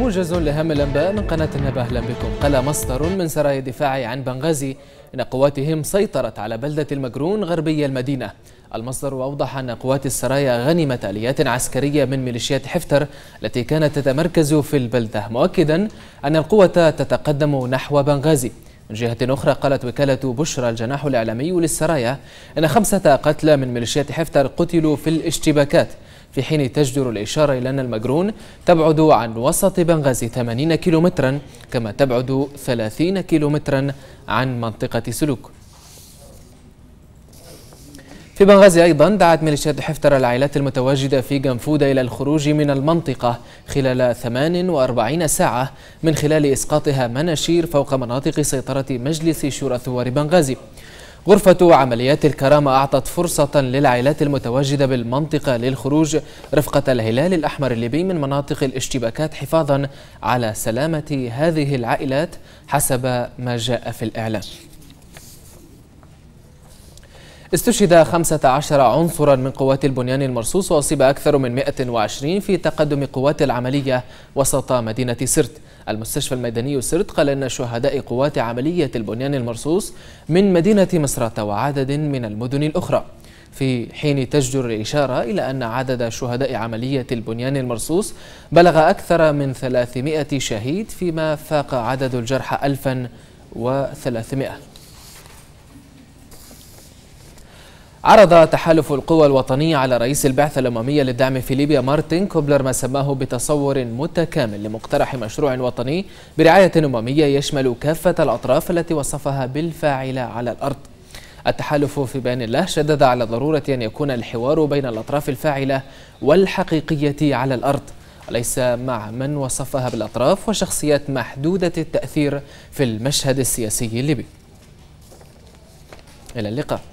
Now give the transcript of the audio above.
موجز لأهم الأنباء من قناة النبأ أهلا بكم قال مصدر من سرايا الدفاع عن بنغازي أن قواتهم سيطرت على بلدة المجرون غربية المدينة المصدر أوضح أن قوات السرايا غنمت آليات عسكرية من ميليشيات حفتر التي كانت تتمركز في البلدة مؤكدا أن القوة تتقدم نحو بنغازي من جهة أخرى قالت وكالة بشرى الجناح الإعلامي للسرايا أن خمسة قتلى من ميليشيات حفتر قتلوا في الاشتباكات في حين تجدر الإشارة إلى أن المجرون تبعد عن وسط بنغازي 80 كيلومترا كما تبعد 30 كيلومترا عن منطقة سلوك في بنغازي أيضا دعت ميليشيات حفتر العائلات المتواجدة في جنفودة إلى الخروج من المنطقة خلال 48 ساعة من خلال إسقاطها مناشير فوق مناطق سيطرة مجلس شورى ثوار بنغازي غرفة عمليات الكرامة أعطت فرصة للعائلات المتواجدة بالمنطقة للخروج رفقة الهلال الأحمر الليبي من مناطق الاشتباكات حفاظا على سلامة هذه العائلات حسب ما جاء في الإعلام استشهد 15 عنصرا من قوات البنيان المرصوص وأصيب أكثر من 120 في تقدم قوات العملية وسط مدينة سرت المستشفى الميداني سرت قال ان شهداء قوات عملية البنيان المرصوص من مدينة مصرات وعدد من المدن الأخرى في حين تجدر الإشارة إلى أن عدد شهداء عملية البنيان المرصوص بلغ أكثر من 300 شهيد فيما فاق عدد الجرحى 1300 عرض تحالف القوى الوطنية على رئيس البعثة الأممية للدعم في ليبيا مارتن كوبلر ما سماه بتصور متكامل لمقترح مشروع وطني برعاية أممية يشمل كافة الأطراف التي وصفها بالفاعلة على الأرض التحالف في بيان الله شدد على ضرورة أن يكون الحوار بين الأطراف الفاعلة والحقيقية على الأرض وليس مع من وصفها بالأطراف وشخصيات محدودة التأثير في المشهد السياسي الليبي إلى اللقاء